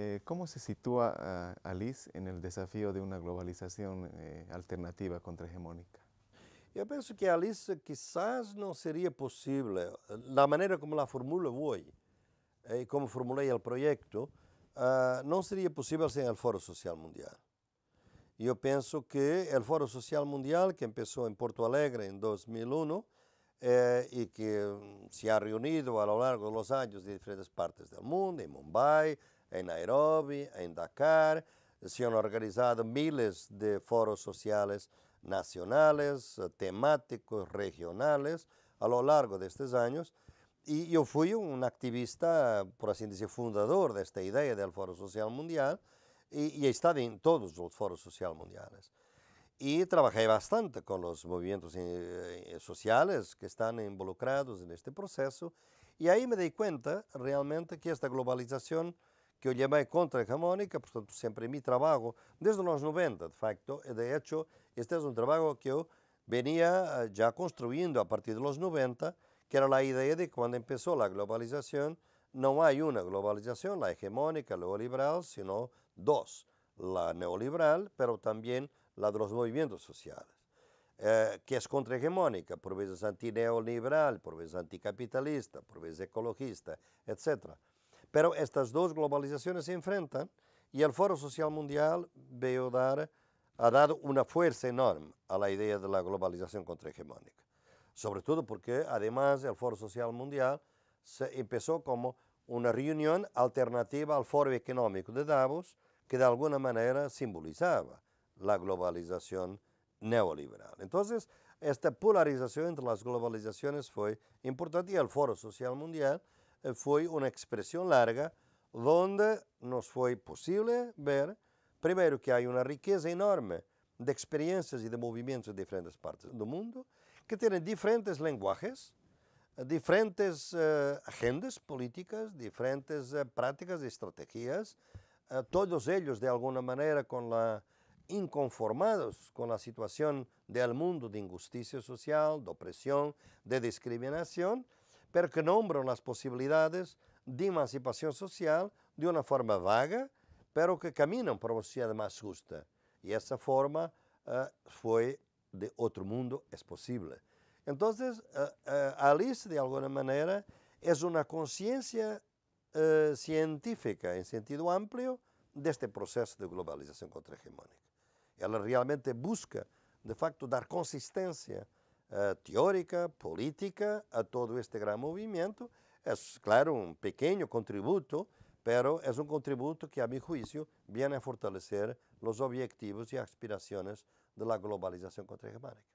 Eh, ¿Cómo se sitúa ah, Alice en el desafío de una globalización eh, alternativa contra hegemónica? Yo pienso que Alice eh, quizás no sería posible, la manera como la formulo hoy, y como formulé el proyecto, ah, no sería posible sin el Foro Social Mundial. Yo pienso que el Foro Social Mundial, que empezó en Porto Alegre en 2001 y que mm, se ha reunido a lo largo de los años de diferentes partes del mundo, en Mumbai, en Nairobi, en Dakar, se han organizado miles de foros sociales nacionales, eh, temáticos, regionales, a lo largo de estos años. Y yo fui un activista, por así decir, fundador de esta idea del Foro Social Mundial y, he estado en todos los foros sociales mundiales. Y trabajé bastante con los movimientos eh, eh, sociales que están involucrados en este proceso y ahí me di cuenta realmente que esta globalización que yo llamé contrahegemónica, por tanto siempre mi trabajo desde los 90, de facto, e, de hecho, este es un trabajo que yo venía eh, ya construyendo a partir de los 90, que era la idea de que cuando empezó la globalización, no hay una globalización, la hegemónica, la neoliberal, sino dos, la neoliberal, pero también la de los movimientos sociales, eh, que es contrahegemónica, por veces antineoliberal, por veces anticapitalista, por veces ecologista, etc. Pero estas dos globalizaciones se enfrentan y el Foro Social Mundial veo dar, ha dado una fuerza enorme a la idea de la globalización contrahegemónica. Sobre todo porque además el Foro Social Mundial se empezó como una reunión alternativa al Foro Económico de Davos que de alguna manera simbolizaba la globalización neoliberal. Entonces, esta polarización entre las globalizaciones fue importante y el Foro Social Mundial eh, fue una expresión larga, donde nos fue posible ver, primero, que hay una riqueza enorme de experiencias y de movimientos de diferentes partes del mundo, que tienen diferentes lenguajes, eh, diferentes eh, agendas políticas, diferentes prácticas y estrategias, todos ellos de alguna manera con la inconformados con la situación del mundo de injusticia social, de opresión, de discriminación, pero que nombran las posibilidades de emancipación social de una forma vaga, pero que caminan por una sociedad más justa. Y esa forma eh, fue de otro mundo, es posible. Entonces, eh, eh, Alice, de alguna manera, es una conciencia científica en sentido amplio de este proceso de globalización contrahegemónica. Ella realmente busca, de facto, dar consistencia teórica, política a todo este grande movimento. É, claro, um pequeno contributo, pero é um contributo que, a meu juízo, vem a fortalecer os objetivos e aspirações da globalização contra-germânica.